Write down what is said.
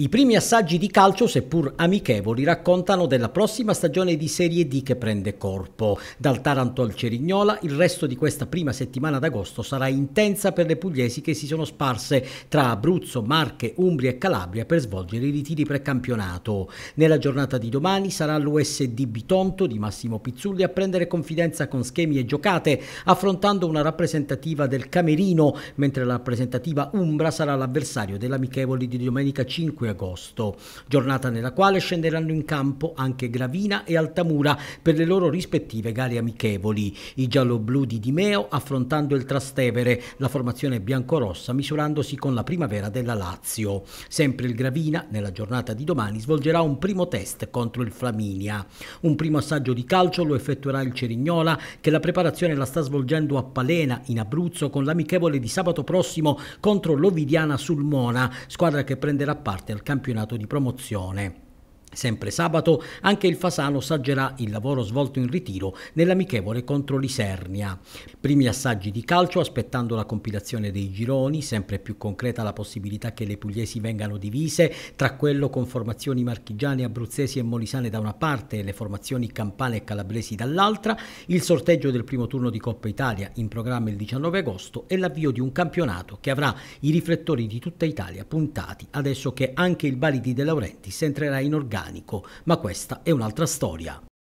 I primi assaggi di calcio, seppur amichevoli, raccontano della prossima stagione di Serie D che prende corpo. Dal Taranto al Cerignola, il resto di questa prima settimana d'agosto sarà intensa per le pugliesi che si sono sparse tra Abruzzo, Marche, Umbria e Calabria per svolgere i ritiri precampionato. Nella giornata di domani sarà l'USD Bitonto di Massimo Pizzulli a prendere confidenza con schemi e giocate, affrontando una rappresentativa del Camerino, mentre la rappresentativa Umbra sarà l'avversario dell'amichevoli di domenica 5 25 agosto, giornata nella quale scenderanno in campo anche Gravina e Altamura per le loro rispettive gare amichevoli. I gialloblu di Di Meo affrontando il Trastevere, la formazione biancorossa misurandosi con la primavera della Lazio. Sempre il Gravina, nella giornata di domani, svolgerà un primo test contro il Flaminia. Un primo assaggio di calcio lo effettuerà il Cerignola, che la preparazione la sta svolgendo a Palena, in Abruzzo, con l'amichevole di sabato prossimo contro l'Ovidiana Sulmona, squadra che prenderà parte del campionato di promozione. Sempre sabato anche il Fasano saggerà il lavoro svolto in ritiro nell'amichevole contro l'Isernia. Primi assaggi di calcio aspettando la compilazione dei gironi, sempre più concreta la possibilità che le pugliesi vengano divise tra quello con formazioni marchigiane, abruzzesi e molisane da una parte e le formazioni campane e calabresi dall'altra, il sorteggio del primo turno di Coppa Italia in programma il 19 agosto e l'avvio di un campionato che avrà i riflettori di tutta Italia puntati adesso che anche il Bali di De Laurenti si entrerà in organico organico, ma questa è un'altra storia.